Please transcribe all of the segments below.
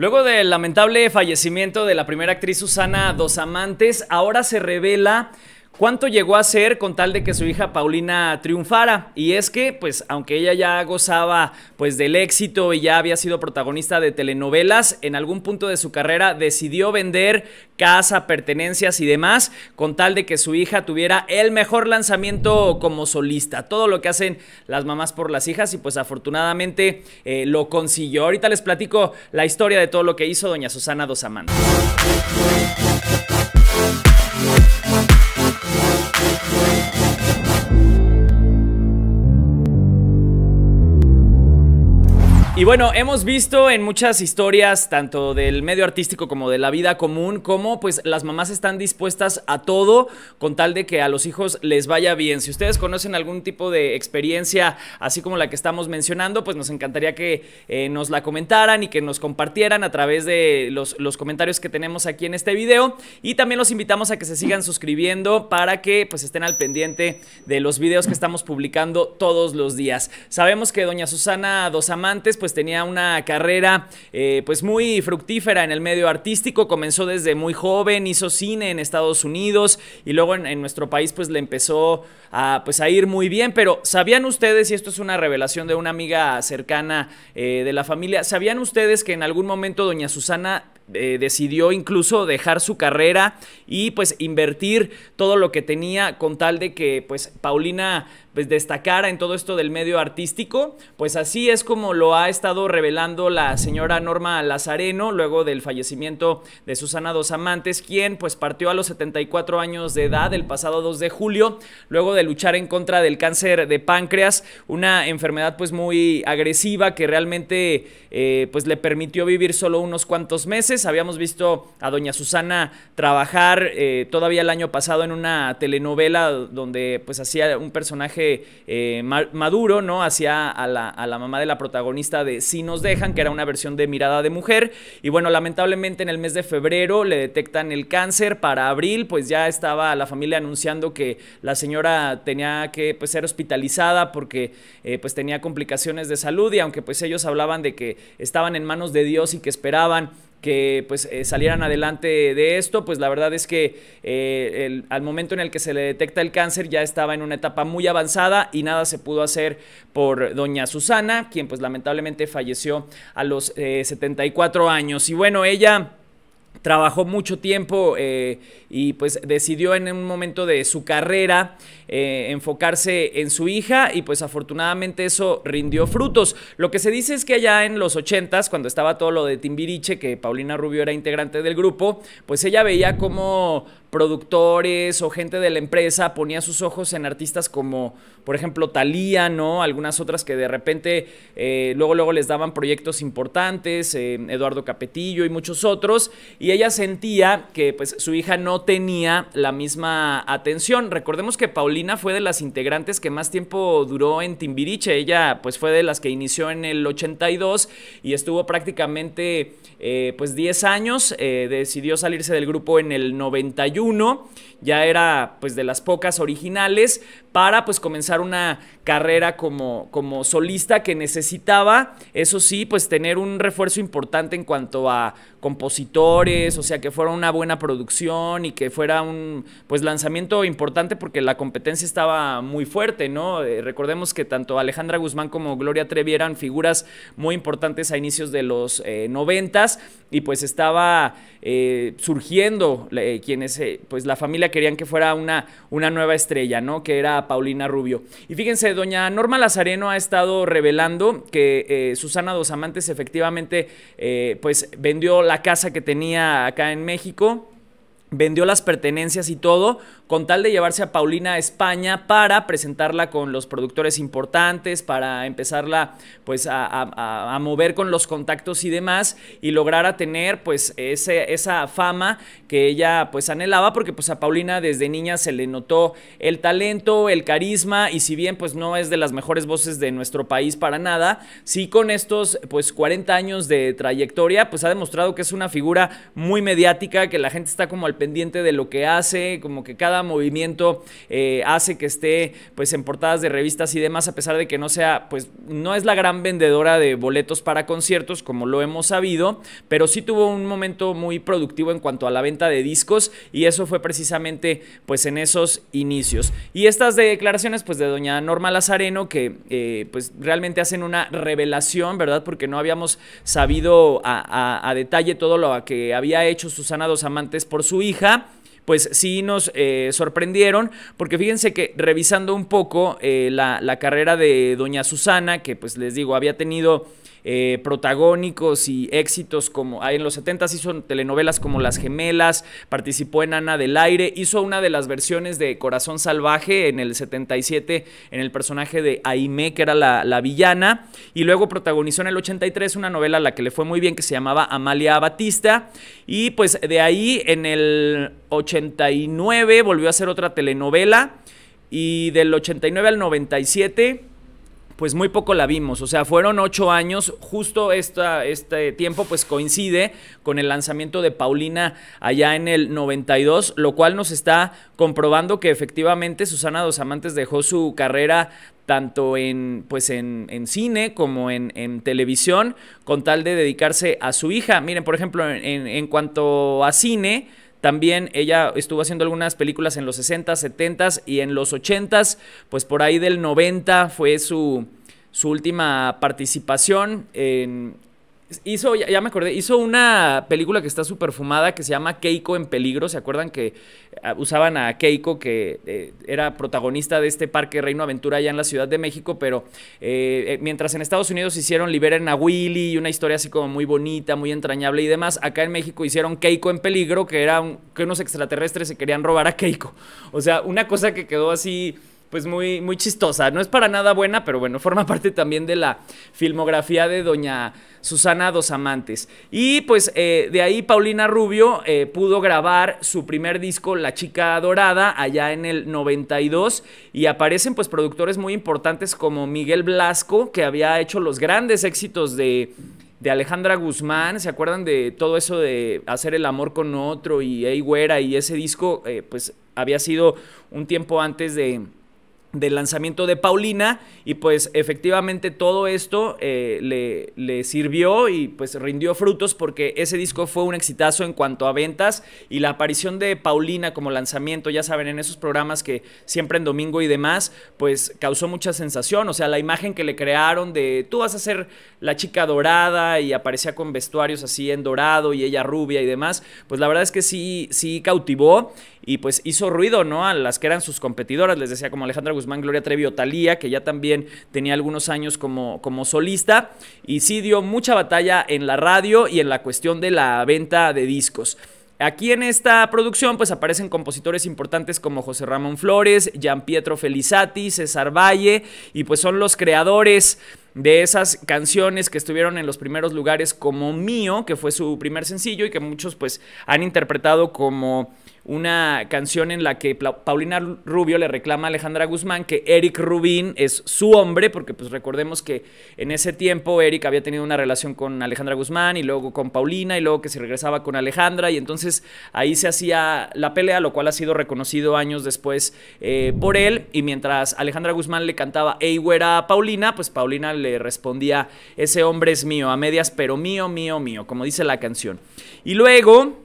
Luego del lamentable fallecimiento de la primera actriz Susana Dos Amantes, ahora se revela cuánto llegó a ser con tal de que su hija Paulina triunfara. Y es que, pues, aunque ella ya gozaba pues del éxito y ya había sido protagonista de telenovelas, en algún punto de su carrera decidió vender casa, pertenencias y demás, con tal de que su hija tuviera el mejor lanzamiento como solista. Todo lo que hacen las mamás por las hijas y pues afortunadamente eh, lo consiguió. Ahorita les platico la historia de todo lo que hizo doña Susana Dosamán. Y bueno, hemos visto en muchas historias, tanto del medio artístico como de la vida común, cómo pues las mamás están dispuestas a todo con tal de que a los hijos les vaya bien. Si ustedes conocen algún tipo de experiencia así como la que estamos mencionando, pues nos encantaría que eh, nos la comentaran y que nos compartieran a través de los, los comentarios que tenemos aquí en este video. Y también los invitamos a que se sigan suscribiendo para que pues estén al pendiente de los videos que estamos publicando todos los días. Sabemos que doña Susana Dos Amantes, pues, pues tenía una carrera eh, pues muy fructífera en el medio artístico, comenzó desde muy joven, hizo cine en Estados Unidos y luego en, nuestro país pues le empezó a, pues, a ir muy bien, pero ¿sabían ustedes, y esto es una revelación de una amiga cercana eh, de la familia, ¿sabían ustedes que en algún momento doña Susana eh, decidió incluso dejar su carrera y pues invertir todo lo que tenía con tal de que pues Paulina pues, destacara en todo esto del medio artístico. Pues así es como lo ha estado revelando la señora Norma Lazareno luego del fallecimiento de Susana Dos Amantes, quien pues partió a los 74 años de edad el pasado 2 de julio, luego de luchar en contra del cáncer de páncreas, una enfermedad pues muy agresiva que realmente eh, pues le permitió vivir solo unos cuantos meses. Habíamos visto a doña Susana trabajar eh, todavía el año pasado en una telenovela donde pues hacía un personaje eh, maduro, ¿no? Hacia a la, mamá de la protagonista de Si nos dejan, que era una versión de Mirada de Mujer. Y bueno, lamentablemente en el mes de febrero le detectan el cáncer. Para abril, pues ya estaba la familia anunciando que la señora tenía que pues, ser hospitalizada porque eh, pues tenía complicaciones de salud y aunque pues ellos hablaban de que estaban en manos de Dios y que esperaban que pues eh, salieran adelante de esto, pues la verdad es que eh, al momento en el que se le detecta el cáncer ya estaba en una etapa muy avanzada y nada se pudo hacer por doña Susana, quien pues lamentablemente falleció a los 74 eh, años. Y bueno, ella trabajó mucho tiempo eh, y pues decidió en un momento de su carrera eh, enfocarse en su hija y pues afortunadamente eso rindió frutos. Lo que se dice es que allá en los ochentas, cuando estaba todo lo de Timbiriche, que Paulina Rubio era integrante del grupo, pues ella veía cómo productores o gente de la empresa ponía sus ojos en artistas como, por ejemplo, Talía, ¿no? Algunas otras que de repente eh, luego, luego les daban proyectos importantes, eh, Eduardo Capetillo y muchos otros, y ella sentía que pues su hija no tenía la misma atención. Recordemos que Paulina fue de las integrantes que más tiempo duró en Timbiriche, ella pues fue de las que inició en el 82 y estuvo prácticamente eh, pues 10 años, decidió salirse del grupo en el 91, uno ya era pues de las pocas originales para pues comenzar una carrera como, como solista que necesitaba, eso sí, pues tener un refuerzo importante en cuanto a compositores, o sea, que fuera una buena producción y que fuera un pues lanzamiento importante porque la competencia estaba muy fuerte, ¿no? Eh, recordemos que tanto Alejandra Guzmán como Gloria Trevi eran figuras muy importantes a inicios de los eh, noventas y pues estaba eh, surgiendo quienes, pues la familia querían que fuera una, una nueva estrella, ¿no? Que era Paulina Rubio. Y fíjense, doña Norma Lazareno ha estado revelando que eh, Susana Dos Amantes efectivamente eh, pues vendió la casa que tenía acá en México vendió las pertenencias y todo con tal de llevarse a Paulina a España para presentarla con los productores importantes, para empezarla pues a, mover con los contactos y demás y lograr a tener pues ese, esa fama que ella pues anhelaba porque pues a Paulina desde niña se le notó el talento, el carisma y si bien pues no es de las mejores voces de nuestro país para nada, sí con estos pues 40 años de trayectoria pues ha demostrado que es una figura muy mediática, que la gente está como al pendiente de lo que hace, como que cada movimiento eh, hace que esté pues en portadas de revistas y demás, a pesar de que no sea, pues no es la gran vendedora de boletos para conciertos, como lo hemos sabido, pero sí tuvo un momento muy productivo en cuanto a la venta de discos y eso fue precisamente pues en esos inicios. Y estas declaraciones pues de doña Norma Lazareno que eh, pues realmente hacen una revelación, ¿verdad? Porque no habíamos sabido a, a detalle todo lo que había hecho Susana Dos Amantes por su hija, pues sí nos eh, sorprendieron, porque fíjense que revisando un poco eh, la, la carrera de doña Susana, que pues les digo, había tenido eh, protagónicos y éxitos como ah, en los 70 hizo telenovelas como Las Gemelas, participó en Ana del Aire, hizo una de las versiones de Corazón Salvaje en el 77 en el personaje de Aime, que era la, la villana, y luego protagonizó en el 83 una novela a la que le fue muy bien que se llamaba Amalia Batista, y pues de ahí en el 89 volvió a hacer otra telenovela, y del 89 al 97 pues muy poco la vimos. O sea, fueron ocho años. Justo este tiempo pues coincide con el lanzamiento de Paulina allá en el 92, lo cual nos está comprobando que efectivamente Susana Dos Amantes dejó su carrera tanto en, pues en, en cine como en, en, televisión con tal de dedicarse a su hija. Miren, por ejemplo, en, en cuanto a cine también ella estuvo haciendo algunas películas en los 60, 70 y en los 80, pues por ahí del 90 fue su, su última participación en, Hizo, ya, me acordé, hizo una película que está súper fumada que se llama Keiko en peligro. ¿Se acuerdan que ah, usaban a Keiko, que eh, era protagonista de este parque Reino Aventura allá en la Ciudad de México? Pero eh, eh, mientras en Estados Unidos hicieron Liberen a Willy y una historia así como muy bonita, muy entrañable y demás, acá en México hicieron Keiko en peligro, que era que unos extraterrestres se querían robar a Keiko. O sea, una cosa que quedó así pues muy, muy chistosa. No es para nada buena, pero bueno, forma parte también de la filmografía de doña Susana Dos Amantes. Y pues eh, de ahí Paulina Rubio eh, pudo grabar su primer disco, La Chica Dorada, allá en el 92, y aparecen pues productores muy importantes como Miguel Blasco, que había hecho los grandes éxitos de de Alejandra Guzmán, ¿se acuerdan de todo eso de hacer el amor con otro y Ey Güera? Y ese disco, eh, pues había sido un tiempo antes de, del lanzamiento de Paulina y pues efectivamente todo esto eh, le, le, sirvió y pues rindió frutos porque ese disco fue un exitazo en cuanto a ventas y la aparición de Paulina como lanzamiento, ya saben, en esos programas que siempre en domingo y demás, pues causó mucha sensación, o sea, la imagen que le crearon de tú vas a ser la chica dorada y aparecía con vestuarios así en dorado y ella rubia y demás, pues la verdad es que sí, sí cautivó y pues hizo ruido, ¿no? A las que eran sus competidoras, les decía como Alejandra Guzmán, Gloria Trevi o Talía, que ya también tenía algunos años como, como solista, y sí dio mucha batalla en la radio y en la cuestión de la venta de discos. Aquí en esta producción pues aparecen compositores importantes como José Ramón Flores, Gian Pietro Felizati, César Valle y pues son los creadores de esas canciones que estuvieron en los primeros lugares como Mío, que fue su primer sencillo y que muchos pues han interpretado como una canción en la que Paulina Rubio le reclama a Alejandra Guzmán que Eric Rubín es su hombre, porque pues recordemos que en ese tiempo Eric había tenido una relación con Alejandra Guzmán y luego con Paulina y luego que se regresaba con Alejandra y entonces ahí se hacía la pelea, lo cual ha sido reconocido años después eh, por él y mientras Alejandra Guzmán le cantaba Ey güera Paulina, pues Paulina le respondía ese hombre es mío, a medias pero mío, mío, mío, como dice la canción. Y luego...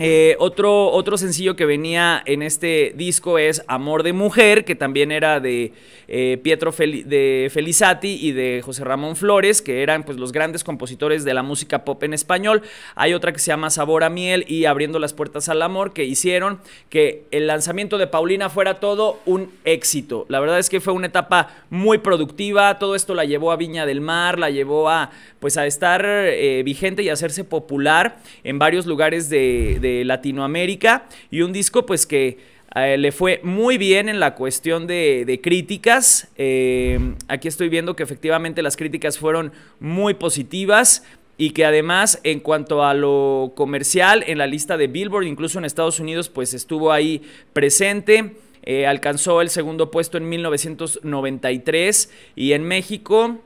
Eh, otro, otro sencillo que venía en este disco es Amor de Mujer, que también era de eh, Pietro de Felizati y de José Ramón Flores, que eran pues, los grandes compositores de la música pop en español. Hay otra que se llama Sabor a Miel y Abriendo las Puertas al Amor, que hicieron que el lanzamiento de Paulina fuera todo un éxito. La verdad es que fue una etapa muy productiva, todo esto la llevó a Viña del Mar, la llevó a, pues, a estar eh, vigente y hacerse popular en varios lugares de Latinoamérica y un disco pues que eh, le fue muy bien en la cuestión de, críticas. Eh, aquí estoy viendo que efectivamente las críticas fueron muy positivas y que además en cuanto a lo comercial en la lista de Billboard, incluso en Estados Unidos, pues estuvo ahí presente. Eh, alcanzó el segundo puesto en 1993 y en México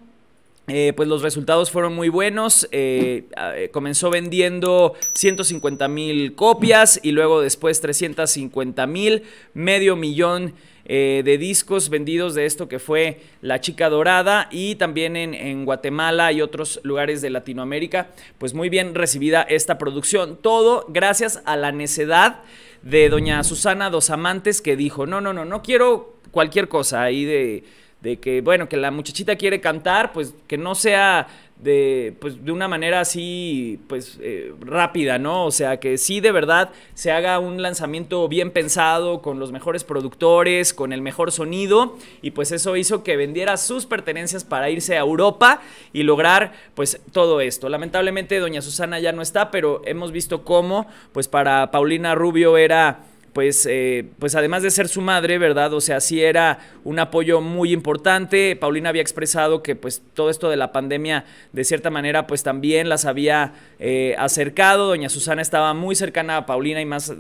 eh, pues los resultados fueron muy buenos. Eh, eh, comenzó vendiendo 150 mil copias y luego después 350 mil, medio millón de discos vendidos de esto que fue La Chica Dorada y también en, en Guatemala y otros lugares de Latinoamérica. Pues muy bien recibida esta producción. Todo gracias a la necedad de doña Susana Dos Amantes que dijo, no, no, no, no quiero cualquier cosa ahí de de que, bueno, que la muchachita quiere cantar, pues que no sea de, pues, de una manera así, pues, eh, rápida, ¿no? O sea, que sí de verdad se haga un lanzamiento bien pensado, con los mejores productores, con el mejor sonido, y pues eso hizo que vendiera sus pertenencias para irse a Europa y lograr, pues, todo esto. Lamentablemente, doña Susana ya no está, pero hemos visto cómo, pues, para Paulina Rubio era pues, eh, pues además de ser su madre, ¿verdad? O sea, sí era un apoyo muy importante. Paulina había expresado que pues todo esto de la pandemia, de cierta manera, pues también las había eh, acercado. Doña Susana estaba muy cercana a Paulina y más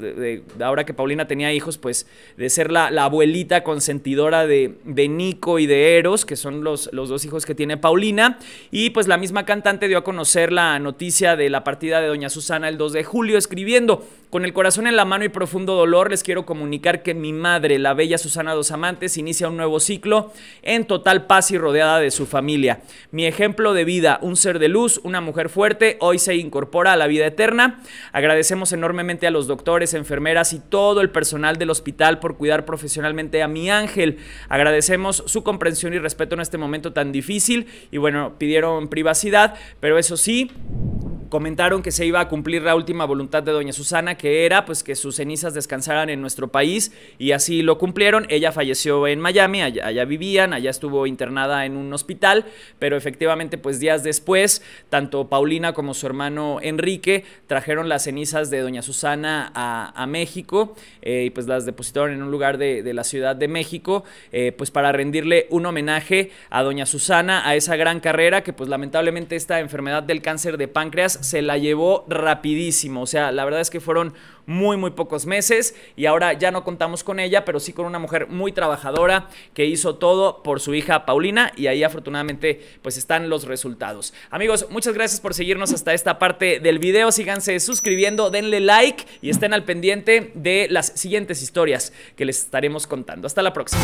ahora que Paulina tenía hijos, pues de ser la, abuelita consentidora de, Nico y de Eros, que son los, los dos hijos que tiene Paulina. Y pues la misma cantante dio a conocer la noticia de la partida de Doña Susana el 2 de julio, escribiendo, con el corazón en la mano y profundo dolor, les quiero comunicar que mi madre, la bella Susana Dos Amantes, inicia un nuevo ciclo en total paz y rodeada de su familia. Mi ejemplo de vida, un ser de luz, una mujer fuerte, hoy se incorpora a la vida eterna. Agradecemos enormemente a los doctores, enfermeras y todo el personal del hospital por cuidar profesionalmente a mi ángel. Agradecemos su comprensión y respeto en este momento tan difícil. Y bueno, pidieron privacidad, pero eso sí, comentaron que se iba a cumplir la última voluntad de doña Susana, que era pues que sus cenizas descansaran en nuestro país y así lo cumplieron. Ella falleció en Miami, allá, vivían, allá estuvo internada en un hospital, pero efectivamente pues días después, tanto Paulina como su hermano Enrique trajeron las cenizas de doña Susana a, México eh, y pues las depositaron en un lugar de, la Ciudad de México, eh, pues para rendirle un homenaje a doña Susana, a esa gran carrera que pues lamentablemente esta enfermedad del cáncer de páncreas se la llevó rapidísimo. O sea, la verdad es que fueron muy, muy pocos meses y ahora ya no contamos con ella, pero sí con una mujer muy trabajadora que hizo todo por su hija Paulina y ahí afortunadamente pues están los resultados. Amigos, muchas gracias por seguirnos hasta esta parte del video. Síganse suscribiendo, denle like y estén al pendiente de las siguientes historias que les estaremos contando. Hasta la próxima.